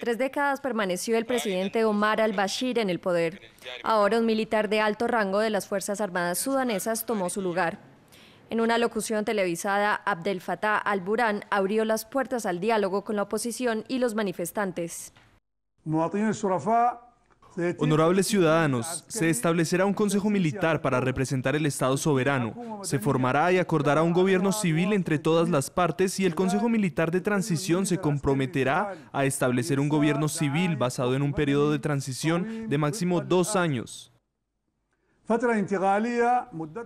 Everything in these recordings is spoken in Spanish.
Tres décadas permaneció el presidente Omar al-Bashir en el poder. Ahora un militar de alto rango de las Fuerzas Armadas Sudanesas tomó su lugar. En una locución televisada, Abdel Fattah al-Burhan abrió las puertas al diálogo con la oposición y los manifestantes. Honorables ciudadanos, se establecerá un consejo militar para representar el Estado soberano. Se formará y acordará un gobierno civil entre todas las partes y el Consejo Militar de Transición se comprometerá a establecer un gobierno civil basado en un periodo de transición de máximo dos años.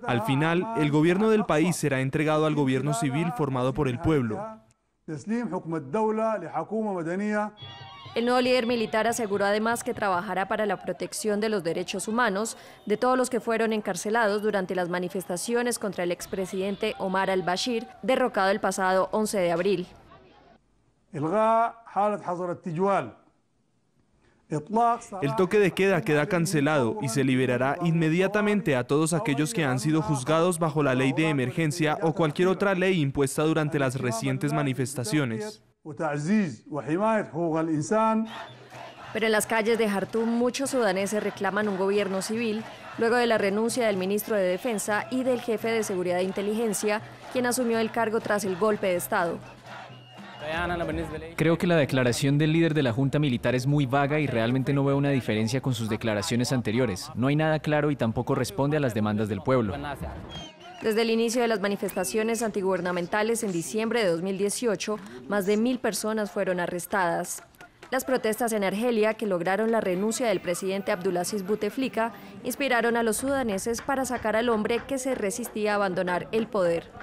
Al final, el gobierno del país será entregado al gobierno civil formado por el pueblo. El nuevo líder militar aseguró además que trabajará para la protección de los derechos humanos de todos los que fueron encarcelados durante las manifestaciones contra el expresidente Omar al-Bashir, derrocado el pasado 11 de abril. El toque de queda queda cancelado y se liberará inmediatamente a todos aquellos que han sido juzgados bajo la ley de emergencia o cualquier otra ley impuesta durante las recientes manifestaciones. Pero en las calles de Jartum muchos sudaneses reclaman un gobierno civil luego de la renuncia del ministro de Defensa y del jefe de Seguridad e Inteligencia, quien asumió el cargo tras el golpe de Estado. Creo que la declaración del líder de la Junta Militar es muy vaga y realmente no veo una diferencia con sus declaraciones anteriores. No hay nada claro y tampoco responde a las demandas del pueblo. Desde el inicio de las manifestaciones antigubernamentales en diciembre de 2018, más de mil personas fueron arrestadas. Las protestas en Argelia, que lograron la renuncia del presidente Abdulaziz Bouteflika, inspiraron a los sudaneses para sacar al hombre que se resistía a abandonar el poder.